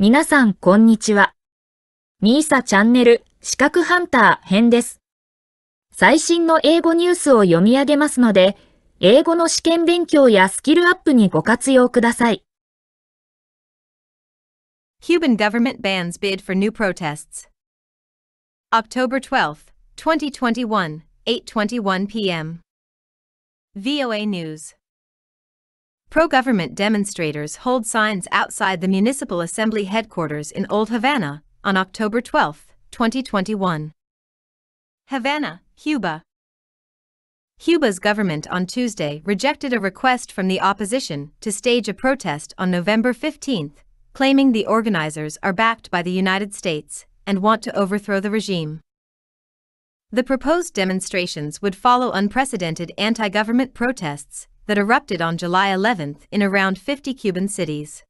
皆さんこんにちは。ニーサチャンネル資格ハンター編です。最新の英語ニュースを読み上げますので、英語の試験勉強やスキルアップにご活用ください。Cuban government bans bid for new protests. October 12, 2021, 8:21 p.m. VOA News Pro-government demonstrators hold signs outside the Municipal Assembly headquarters in Old Havana on October 12, 2021. Havana, Cuba. Cuba's government on Tuesday rejected a request from the opposition to stage a protest on November 15, claiming the organizers are backed by the United States and want to overthrow the regime. The proposed demonstrations would follow unprecedented anti government protests that erupted on July 11 in around 50 Cuban cities.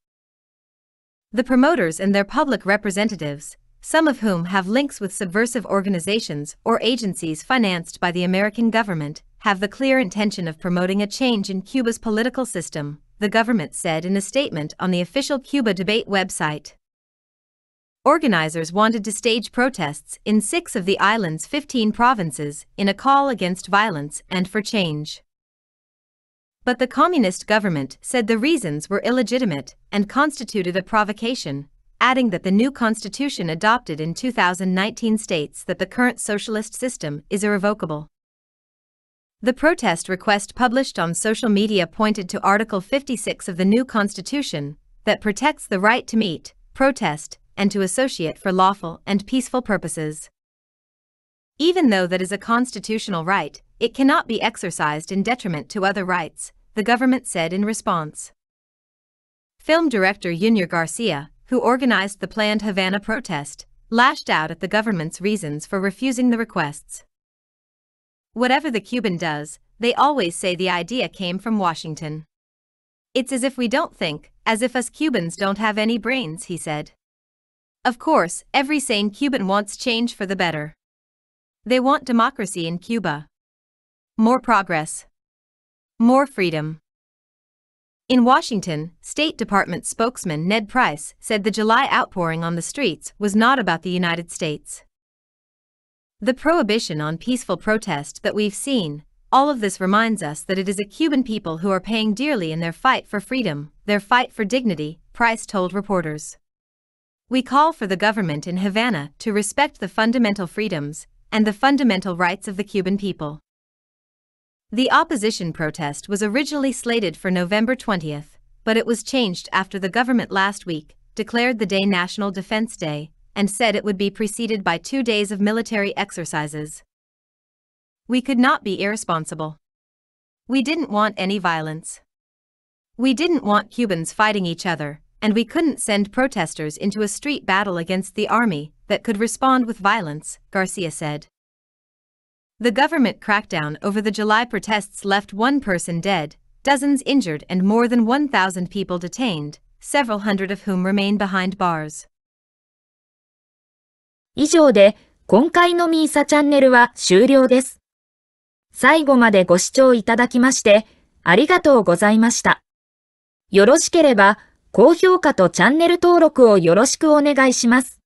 The promoters and their public representatives, some of whom have links with subversive organizations or agencies financed by the American government, have the clear intention of promoting a change in Cuba's political system, the government said in a statement on the official Cuba debate website. Organizers wanted to stage protests in six of the island's 15 provinces in a call against violence and for change. But the communist government said the reasons were illegitimate and constituted a provocation, adding that the new constitution adopted in 2019 states that the current socialist system is irrevocable. The protest request published on social media pointed to Article 56 of the new constitution that protects the right to meet, protest, and to associate for lawful and peaceful purposes. Even though that is a constitutional right, it cannot be exercised in detriment to other rights, the government said in response. Film director Junior Garcia, who organized the planned Havana protest, lashed out at the government's reasons for refusing the requests. Whatever the Cuban does, they always say the idea came from Washington. It's as if we don't think, as if us Cubans don't have any brains, he said. Of course, every sane Cuban wants change for the better. They want democracy in Cuba. More progress. More freedom. In Washington, State Department spokesman Ned Price said the July outpouring on the streets was not about the United States. The prohibition on peaceful protest that we've seen, all of this reminds us that it is a Cuban people who are paying dearly in their fight for freedom, their fight for dignity, Price told reporters. We call for the government in Havana to respect the fundamental freedoms and the fundamental rights of the Cuban people. The opposition protest was originally slated for November 20th, but it was changed after the government last week declared the day National Defense Day and said it would be preceded by two days of military exercises. We could not be irresponsible. We didn't want any violence. We didn't want Cubans fighting each other, and we couldn't send protesters into a street battle against the army that could respond with violence, Garcia said. The government crackdown over the July protests left one person dead, dozens injured, and more than 1,000 people detained, several hundred of whom remain behind bars. 以上で、今回のミーサチャンネルは終了です。最後までご視聴いただきまして、ありがとうございました。よろしければ、高評価とチャンネル登録をよろしくお願いします。